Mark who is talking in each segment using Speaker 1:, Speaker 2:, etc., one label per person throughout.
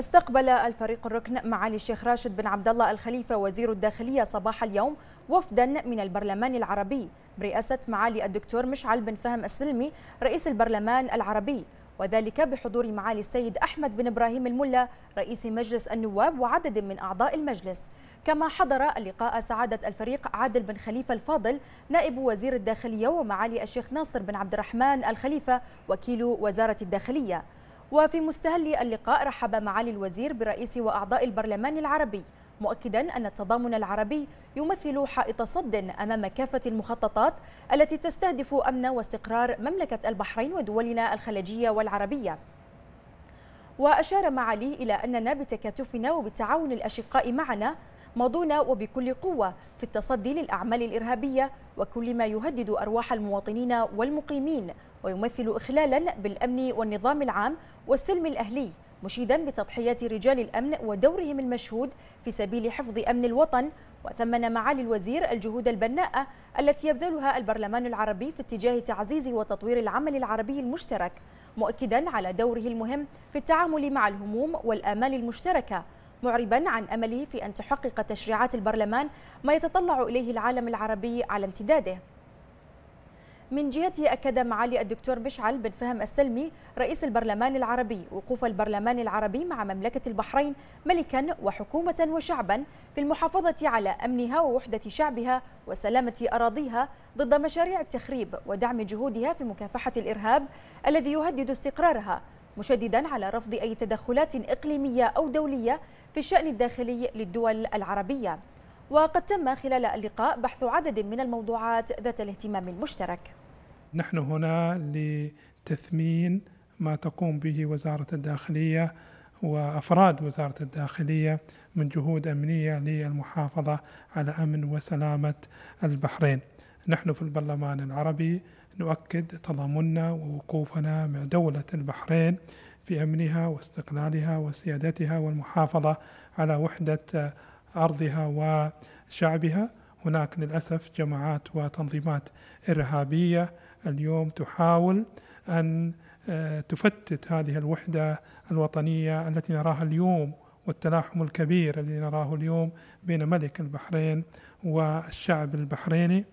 Speaker 1: استقبل الفريق الركن معالي الشيخ راشد بن عبد الله الخليفه وزير الداخليه صباح اليوم وفدا من البرلمان العربي برئاسه معالي الدكتور مشعل بن فهم السلمي رئيس البرلمان العربي وذلك بحضور معالي السيد أحمد بن إبراهيم الملا رئيس مجلس النواب وعدد من أعضاء المجلس كما حضر اللقاء سعادة الفريق عادل بن خليفة الفاضل نائب وزير الداخلية ومعالي الشيخ ناصر بن عبد الرحمن الخليفة وكيل وزارة الداخلية وفي مستهل اللقاء رحب معالي الوزير برئيس وأعضاء البرلمان العربي مؤكدا أن التضامن العربي يمثل حائط صد أمام كافة المخططات التي تستهدف أمن واستقرار مملكة البحرين ودولنا الخليجية والعربية وأشار معالي إلى أننا بتكاتفنا وبالتعاون الأشقاء معنا ماضون وبكل قوة في التصدي للأعمال الإرهابية وكل ما يهدد أرواح المواطنين والمقيمين ويمثل إخلالا بالأمن والنظام العام والسلم الأهلي مشيدا بتضحيات رجال الأمن ودورهم المشهود في سبيل حفظ أمن الوطن وثمن معالي الوزير الجهود البناءة التي يبذلها البرلمان العربي في اتجاه تعزيز وتطوير العمل العربي المشترك مؤكدا على دوره المهم في التعامل مع الهموم والآمال المشتركة معربا عن أمله في أن تحقق تشريعات البرلمان ما يتطلع إليه العالم العربي على امتداده من جهته أكد معالي الدكتور مشعل بن فهم السلمي رئيس البرلمان العربي وقوف البرلمان العربي مع مملكة البحرين ملكا وحكومة وشعبا في المحافظة على أمنها ووحدة شعبها وسلامة أراضيها ضد مشاريع التخريب ودعم جهودها في مكافحة الإرهاب الذي يهدد استقرارها مشددا على رفض أي تدخلات إقليمية أو دولية في الشأن الداخلي للدول العربية وقد تم خلال اللقاء بحث عدد من الموضوعات ذات الاهتمام المشترك
Speaker 2: نحن هنا لتثمين ما تقوم به وزارة الداخلية وافراد وزاره الداخليه من جهود امنيه للمحافظه على امن وسلامه البحرين. نحن في البرلمان العربي نؤكد تضامننا ووقوفنا مع دولة البحرين في أمنها واستقلالها وسيادتها والمحافظة على وحدة أرضها وشعبها هناك للأسف جماعات وتنظيمات إرهابية اليوم تحاول أن آه، تفتت هذه الوحدة الوطنية التي نراها اليوم والتلاحم الكبير الذي نراه اليوم بين ملك البحرين والشعب البحريني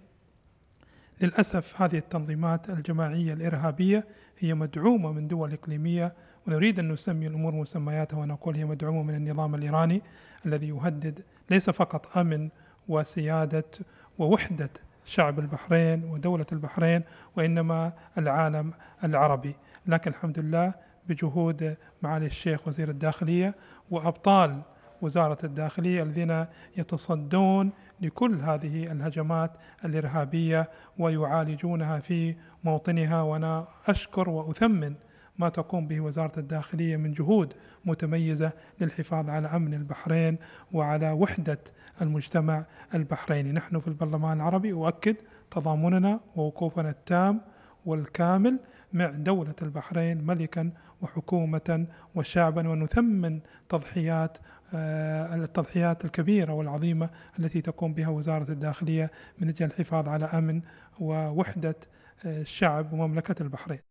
Speaker 2: للأسف هذه التنظيمات الجماعية الإرهابية هي مدعومة من دول إقليمية ونريد أن نسمي الأمور مسمياتها ونقول هي مدعومة من النظام الإيراني الذي يهدد ليس فقط أمن وسيادة ووحدة شعب البحرين ودولة البحرين وإنما العالم العربي لكن الحمد لله بجهود معالي الشيخ وزير الداخلية وأبطال وزارة الداخلية الذين يتصدون لكل هذه الهجمات الإرهابية ويعالجونها في موطنها وأنا أشكر وأثمن ما تقوم به وزارة الداخلية من جهود متميزة للحفاظ على أمن البحرين وعلى وحدة المجتمع البحريني نحن في البرلمان العربي أؤكد تضامننا ووقوفنا التام والكامل مع دولة البحرين ملكا وحكومة وشعبا ونثمن تضحيات آه، التضحيات الكبيرة والعظيمة التي تقوم بها وزارة الداخلية من أجل الحفاظ على أمن ووحدة آه، الشعب ومملكة البحرين